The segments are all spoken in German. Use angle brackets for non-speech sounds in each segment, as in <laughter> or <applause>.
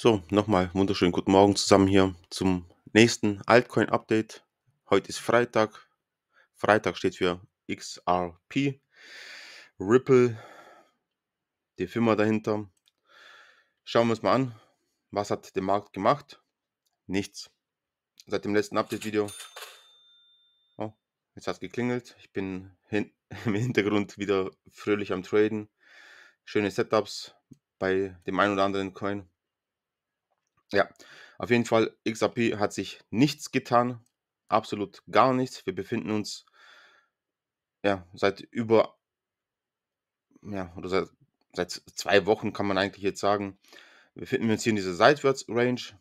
So, nochmal wunderschönen guten Morgen zusammen hier zum nächsten Altcoin-Update. Heute ist Freitag. Freitag steht für XRP, Ripple, die Firma dahinter. Schauen wir uns mal an, was hat der Markt gemacht? Nichts. Seit dem letzten Update-Video. Oh, jetzt hat es geklingelt. Ich bin hin <laughs> im Hintergrund wieder fröhlich am Traden. Schöne Setups bei dem einen oder anderen Coin. Ja, auf jeden Fall, XRP hat sich nichts getan, absolut gar nichts. Wir befinden uns ja seit über ja, oder seit, seit zwei Wochen kann man eigentlich jetzt sagen, befinden wir uns hier in dieser Seitwärts-Range,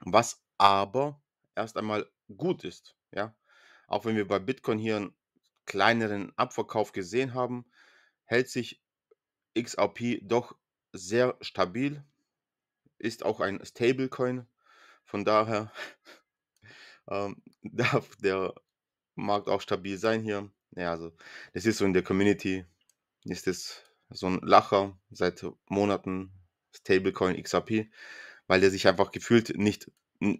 was aber erst einmal gut ist, ja. Auch wenn wir bei Bitcoin hier einen kleineren Abverkauf gesehen haben, hält sich XRP doch sehr stabil ist auch ein Stablecoin. Von daher <laughs> ähm, <laughs> darf der Markt auch stabil sein hier. Ja, also das ist so in der Community, ist es so ein Lacher seit Monaten, Stablecoin XRP, weil der sich einfach gefühlt nicht,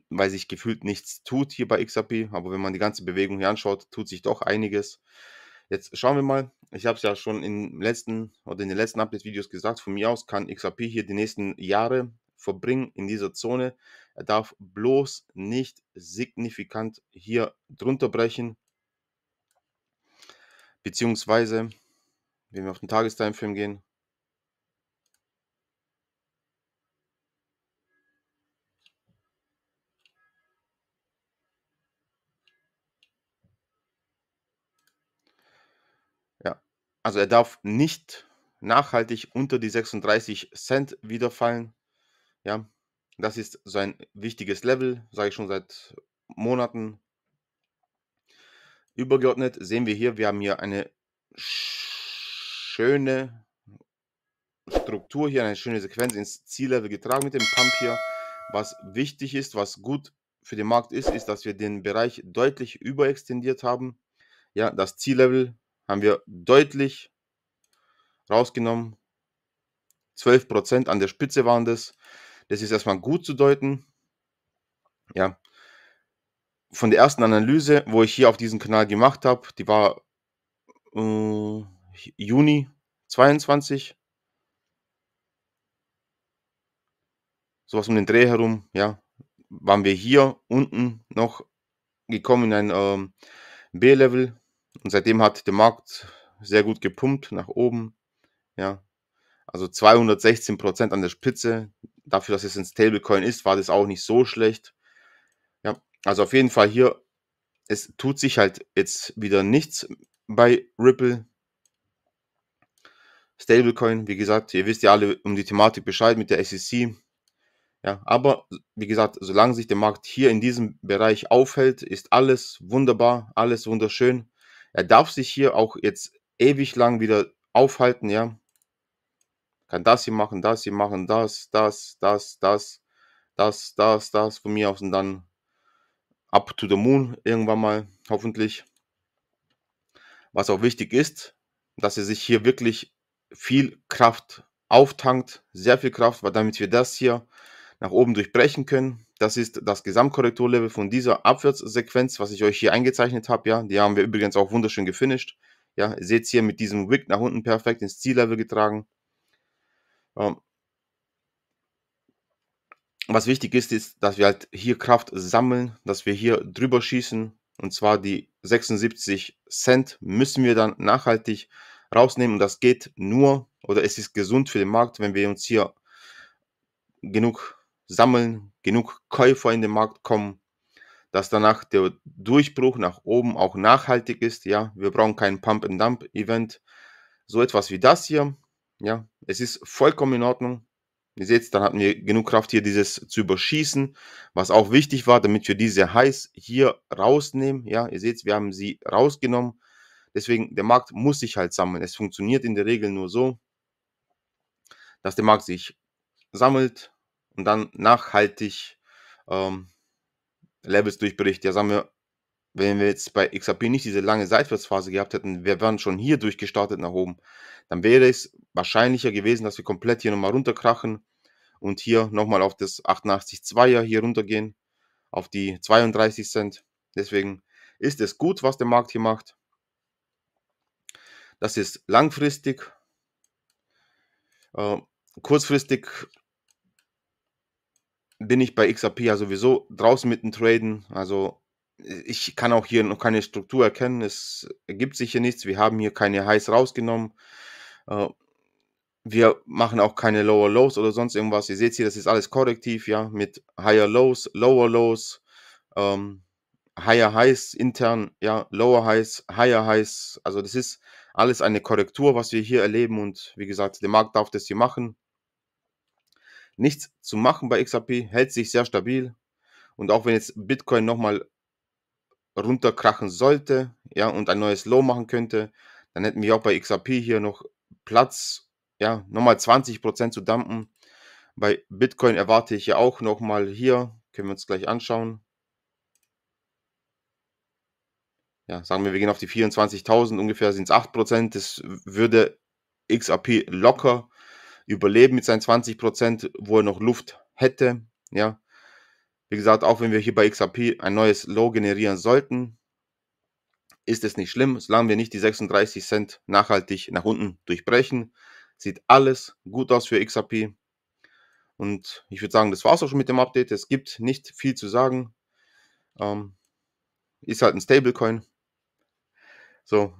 weil sich gefühlt nichts tut hier bei XRP, aber wenn man die ganze Bewegung hier anschaut, tut sich doch einiges. Jetzt schauen wir mal, ich habe es ja schon im letzten oder in den letzten Update-Videos gesagt, von mir aus kann XRP hier die nächsten Jahre verbringen in dieser Zone. Er darf bloß nicht signifikant hier drunter brechen. Beziehungsweise, wenn wir auf den Tagestimeframe gehen, Also er darf nicht nachhaltig unter die 36 Cent wiederfallen. Ja, das ist so ein wichtiges Level, sage ich schon seit Monaten. Übergeordnet sehen wir hier, wir haben hier eine schöne Struktur, hier eine schöne Sequenz ins Ziellevel getragen mit dem Pump hier. Was wichtig ist, was gut für den Markt ist, ist, dass wir den Bereich deutlich überextendiert haben. Ja, das Ziellevel haben wir deutlich rausgenommen. 12% an der Spitze waren das. Das ist erstmal gut zu deuten. Ja. Von der ersten Analyse, wo ich hier auf diesem Kanal gemacht habe, die war äh, Juni 22. Sowas um den Dreh herum, ja. Waren wir hier unten noch gekommen in ein ähm, B-Level. Und seitdem hat der Markt sehr gut gepumpt nach oben. Ja, also 216 Prozent an der Spitze. Dafür, dass es ein Stablecoin ist, war das auch nicht so schlecht. Ja, also auf jeden Fall hier, es tut sich halt jetzt wieder nichts bei Ripple. Stablecoin, wie gesagt, ihr wisst ja alle um die Thematik Bescheid mit der SEC. Ja, aber wie gesagt, solange sich der Markt hier in diesem Bereich aufhält, ist alles wunderbar, alles wunderschön. Er darf sich hier auch jetzt ewig lang wieder aufhalten, ja kann das hier machen, das hier machen, das, das, das, das, das, das, das von mir aus und dann up to the moon irgendwann mal, hoffentlich. Was auch wichtig ist, dass er sich hier wirklich viel Kraft auftankt, sehr viel Kraft, weil damit wir das hier nach oben durchbrechen können. Das ist das Gesamtkorrekturlevel von dieser Abwärtssequenz, was ich euch hier eingezeichnet habe. Ja, die haben wir übrigens auch wunderschön gefinisht. Ja, seht hier mit diesem Wick nach unten perfekt ins Ziellevel getragen. Ähm, was wichtig ist, ist, dass wir halt hier Kraft sammeln, dass wir hier drüber schießen. Und zwar die 76 Cent müssen wir dann nachhaltig rausnehmen. Und das geht nur oder es ist gesund für den Markt, wenn wir uns hier genug sammeln, genug Käufer in den Markt kommen, dass danach der Durchbruch nach oben auch nachhaltig ist. Ja, wir brauchen kein Pump-and-Dump-Event. So etwas wie das hier. Ja, es ist vollkommen in Ordnung. Ihr seht, dann hatten wir genug Kraft, hier dieses zu überschießen, was auch wichtig war, damit wir diese heiß hier rausnehmen. Ja, ihr seht, wir haben sie rausgenommen. Deswegen, der Markt muss sich halt sammeln. Es funktioniert in der Regel nur so, dass der Markt sich sammelt und dann nachhaltig ähm, Levels durchbricht. Ja, sagen wir, wenn wir jetzt bei XAP nicht diese lange Seitwärtsphase gehabt hätten, wir wären schon hier durchgestartet nach oben. Dann wäre es wahrscheinlicher gewesen, dass wir komplett hier nochmal runterkrachen und hier nochmal auf das 88,2er hier runtergehen, auf die 32 Cent. Deswegen ist es gut, was der Markt hier macht. Das ist langfristig. Äh, kurzfristig bin ich bei XRP ja sowieso draußen mit dem Traden. Also ich kann auch hier noch keine Struktur erkennen. Es ergibt sich hier nichts. Wir haben hier keine Highs rausgenommen. Äh, wir machen auch keine Lower Lows oder sonst irgendwas. Ihr seht hier, das ist alles korrektiv, ja, mit Higher Lows, Lower Lows, ähm, Higher Highs intern, ja, Lower Highs, Higher Highs. Also das ist alles eine Korrektur, was wir hier erleben. Und wie gesagt, der Markt darf das hier machen. Nichts zu machen bei XRP, hält sich sehr stabil. Und auch wenn jetzt Bitcoin nochmal runterkrachen sollte, ja, und ein neues Low machen könnte, dann hätten wir auch bei XRP hier noch Platz, ja, nochmal 20% zu dumpen. Bei Bitcoin erwarte ich ja auch nochmal hier, können wir uns gleich anschauen. Ja, sagen wir, wir gehen auf die 24.000, ungefähr sind es 8%. Das würde XRP locker überleben mit seinen 20%, wo er noch Luft hätte. Ja, wie gesagt, auch wenn wir hier bei XRP ein neues Low generieren sollten, ist es nicht schlimm, solange wir nicht die 36 Cent nachhaltig nach unten durchbrechen. Sieht alles gut aus für XRP. Und ich würde sagen, das war es auch schon mit dem Update. Es gibt nicht viel zu sagen. Ähm, ist halt ein Stablecoin. So,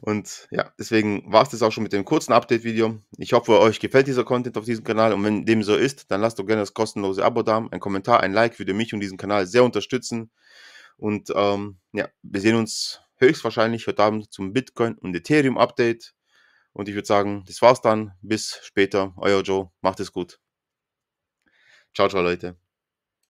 und ja, deswegen war es das auch schon mit dem kurzen Update-Video. Ich hoffe, euch gefällt dieser Content auf diesem Kanal und wenn dem so ist, dann lasst doch gerne das kostenlose Abo da. Ein Kommentar, ein Like würde mich und diesen Kanal sehr unterstützen. Und ähm, ja, wir sehen uns höchstwahrscheinlich heute Abend zum Bitcoin- und Ethereum-Update. Und ich würde sagen, das war's dann. Bis später. Euer Joe. Macht es gut. Ciao, ciao, Leute.